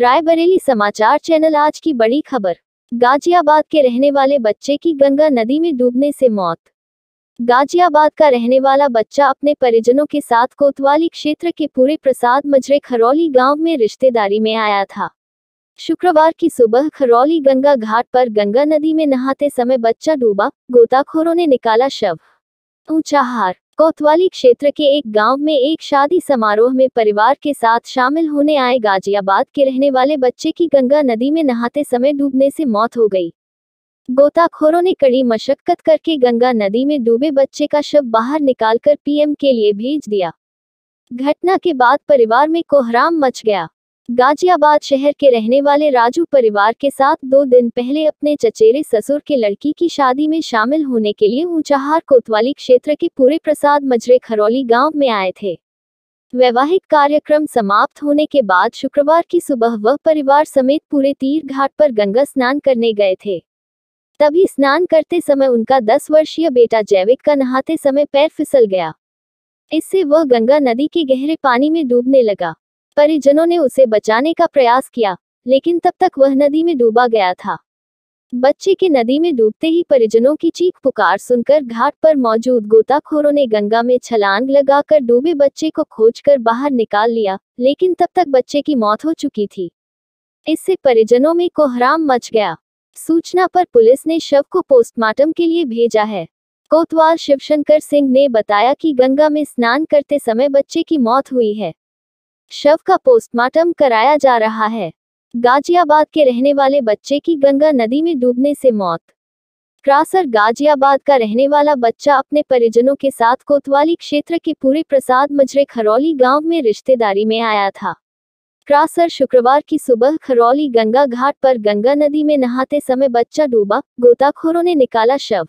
रायबरेली समाचार चैनल आज की बड़ी खबर गाजियाबाद के रहने वाले बच्चे की गंगा नदी में डूबने से मौत गाजियाबाद का रहने वाला बच्चा अपने परिजनों के साथ कोतवाली क्षेत्र के पूरे प्रसाद मजरे खरौली गांव में रिश्तेदारी में आया था शुक्रवार की सुबह खरौली गंगा घाट पर गंगा नदी में नहाते समय बच्चा डूबा गोताखोरों ने निकाला शव हार कोतवाली क्षेत्र के एक गांव में एक शादी समारोह में परिवार के साथ शामिल होने आए गाजियाबाद के रहने वाले बच्चे की गंगा नदी में नहाते समय डूबने से मौत हो गई गोताखोरों ने कड़ी मशक्कत करके गंगा नदी में डूबे बच्चे का शव बाहर निकालकर पीएम के लिए भेज दिया घटना के बाद परिवार में कोहराम मच गया गाजियाबाद शहर के रहने वाले राजू परिवार के साथ दो दिन पहले अपने चचेरे ससुर के लड़की की शादी में शामिल होने के लिए ऊंचाहार कोतवाली क्षेत्र के पूरे प्रसाद मजरे खरौली गांव में आए थे वैवाहिक कार्यक्रम समाप्त होने के बाद शुक्रवार की सुबह वह परिवार समेत पूरे तीर घाट पर गंगा स्नान करने गए थे तभी स्नान करते समय उनका दस वर्षीय बेटा जैविक का नहाते समय पैर फिसल गया इससे वह गंगा नदी के गहरे पानी में डूबने लगा परिजनों ने उसे बचाने का प्रयास किया लेकिन तब तक वह नदी में डूबा गया था बच्चे के नदी में डूबते ही परिजनों की चीख पुकार सुनकर घाट पर मौजूद गोताखोरों ने गंगा में छलांग लगाकर डूबे बच्चे को खोजकर बाहर निकाल लिया लेकिन तब तक बच्चे की मौत हो चुकी थी इससे परिजनों में कोहराम मच गया सूचना पर पुलिस ने शव को पोस्टमार्टम के लिए भेजा है कोतवाल शिवशंकर सिंह ने बताया कि गंगा में स्नान करते समय बच्चे की मौत हुई है शव का पोस्टमार्टम कराया जा रहा है गाजियाबाद के रहने वाले बच्चे की गंगा नदी में डूबने से मौत क्रासर गाजियाबाद का रहने वाला बच्चा अपने परिजनों के साथ कोतवाली क्षेत्र के पूरे प्रसाद मजरे खरौली गांव में रिश्तेदारी में आया था क्रासर शुक्रवार की सुबह खरौली गंगा घाट पर गंगा नदी में नहाते समय बच्चा डूबा गोताखोरों ने निकाला शव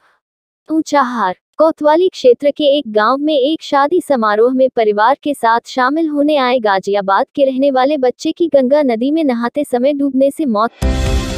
ऊंचाहार कोतवाली क्षेत्र के एक गांव में एक शादी समारोह में परिवार के साथ शामिल होने आए गाजियाबाद के रहने वाले बच्चे की गंगा नदी में नहाते समय डूबने से मौत